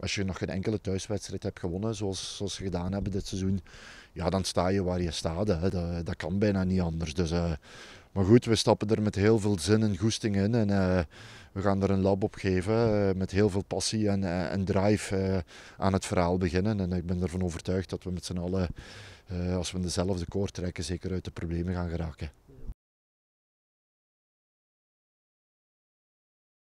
als je nog geen enkele thuiswedstrijd hebt gewonnen, zoals, zoals ze gedaan hebben dit seizoen, ja, dan sta je waar je staat. Hè. Dat, dat kan bijna niet anders. Dus, eh, maar goed, we stappen er met heel veel zin en goesting in. En eh, we gaan er een lab op geven. Eh, met heel veel passie en, en drive aan het verhaal beginnen. En ik ben ervan overtuigd dat we met z'n allen, als we dezelfde koor trekken, zeker uit de problemen gaan geraken.